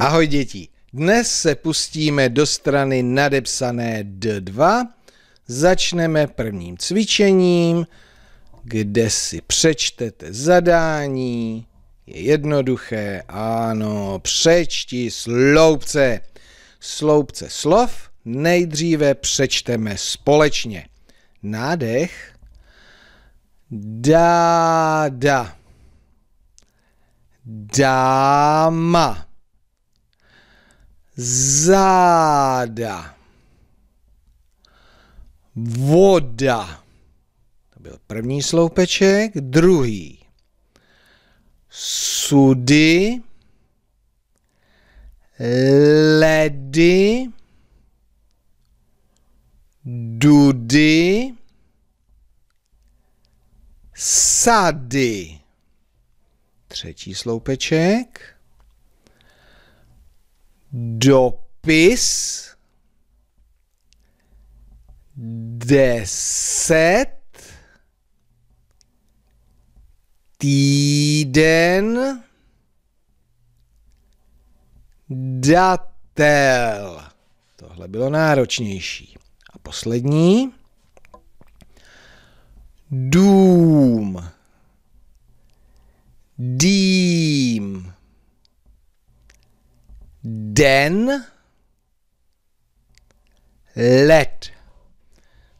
Ahoj děti, dnes se pustíme do strany nadepsané D2. Začneme prvním cvičením, kde si přečtete zadání. Je jednoduché, ano, přečti sloupce. Sloupce slov nejdříve přečteme společně. Nádech. Dáda. Dáma záda, voda. To byl první sloupeček, druhý. Sudy, ledy, dudy, sady. Třetí sloupeček dopis deset týden datel. Tohle bylo náročnější. A poslední. Dům. Dům. den let.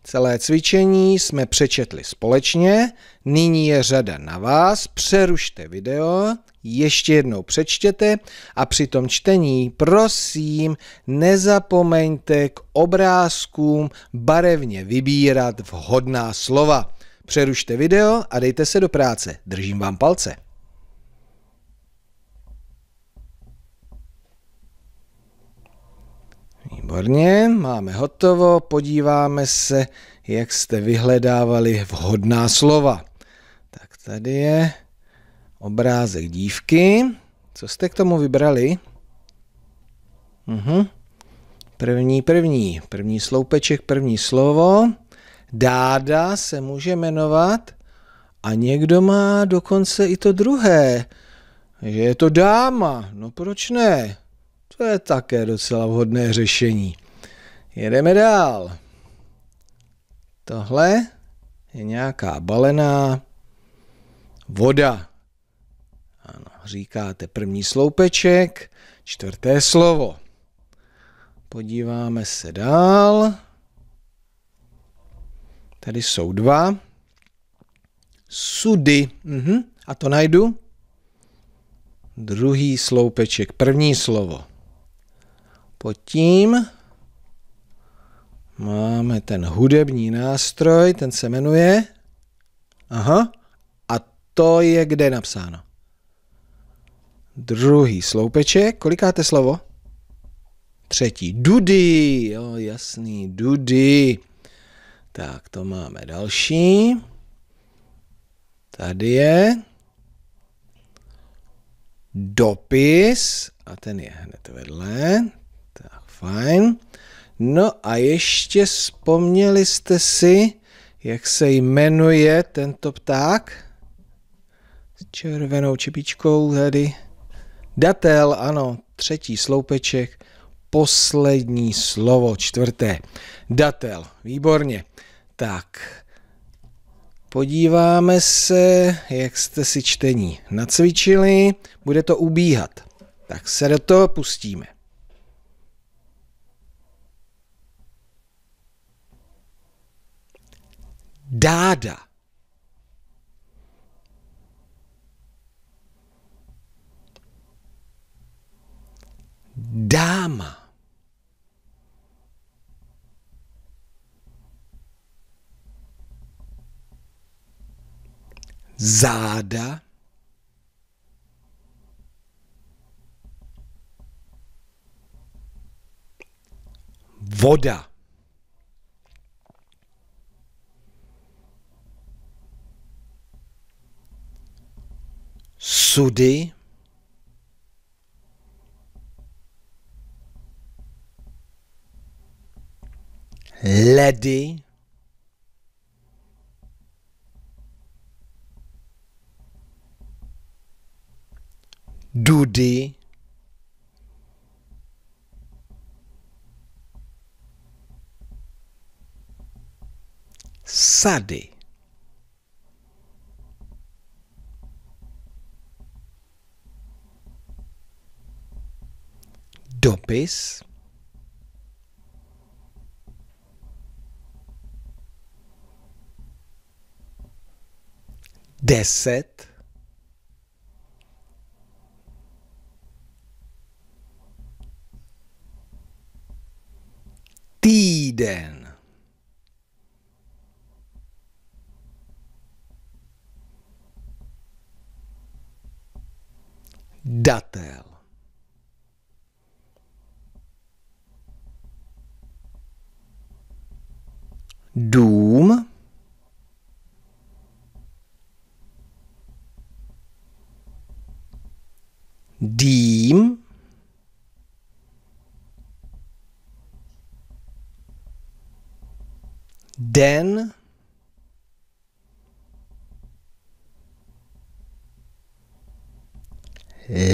Celé cvičení jsme přečetli společně, nyní je řada na vás, přerušte video, ještě jednou přečtěte a při tom čtení prosím nezapomeňte k obrázkům barevně vybírat vhodná slova. Přerušte video a dejte se do práce, držím vám palce. Výborně, máme hotovo, podíváme se, jak jste vyhledávali vhodná slova. Tak tady je obrázek dívky. Co jste k tomu vybrali? Uhum. První, první, první sloupeček, první slovo. Dáda se může jmenovat a někdo má dokonce i to druhé, že je to dáma. No proč ne? To je také docela vhodné řešení. Jedeme dál. Tohle je nějaká balená voda. Ano, říkáte první sloupeček, čtvrté slovo. Podíváme se dál. Tady jsou dva. Sudy. Uh-huh. A to najdu. Druhý sloupeček, první slovo. Pod tím máme ten hudební nástroj, ten se jmenuje. Aha. A to je kde napsáno? Druhý sloupeček. Kolikáte slovo? Třetí. Dudy. Jo, jasný. Dudy. Tak, to máme další. Tady je dopis a ten je hned vedle. Fajn. No a ještě vzpomněli jste si, jak se jmenuje tento pták? S červenou čepičkou tady. Datel, ano, třetí sloupeček, poslední slovo, čtvrté. Datel, výborně. Tak, podíváme se, jak jste si čtení nacvičili, bude to ubíhat. Tak se do toho pustíme. Dada. Dama. Sada. Woda. souder, l'aider, douter, sadé. dopis, deset, týden. Datel. dům, dým, den,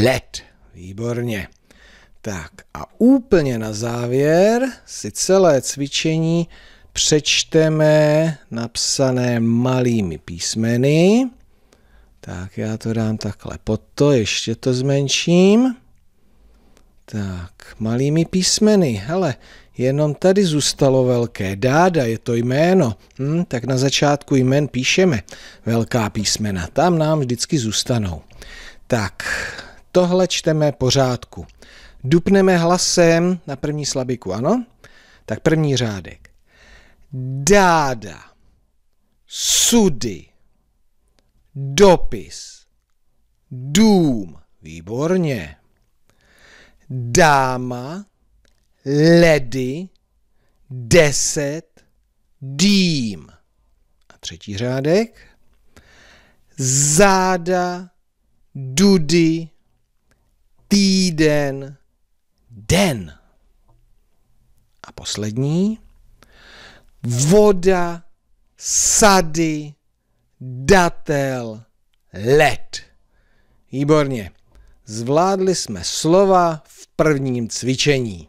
let. Výborně. Tak a úplně na závěr si celé cvičení přečteme napsané malými písmeny. Tak já to dám takhle pod to, ještě to zmenším. Tak, malými písmeny, hele, jenom tady zůstalo velké. Dáda je to jméno. Hm, tak na začátku jmen píšeme velká písmena. Tam nám vždycky zůstanou. Tak, tohle čteme pořádku. Dupneme hlasem na první slabiku, ano? Tak první řádek dáda, sudy, dopis, dům, výborně, dáma, ledy, deset, dým. A třetí řádek, záda, dudy, týden, den. A poslední, voda, sady, datel, led. Výborně. Zvládli jsme slova v prvním cvičení.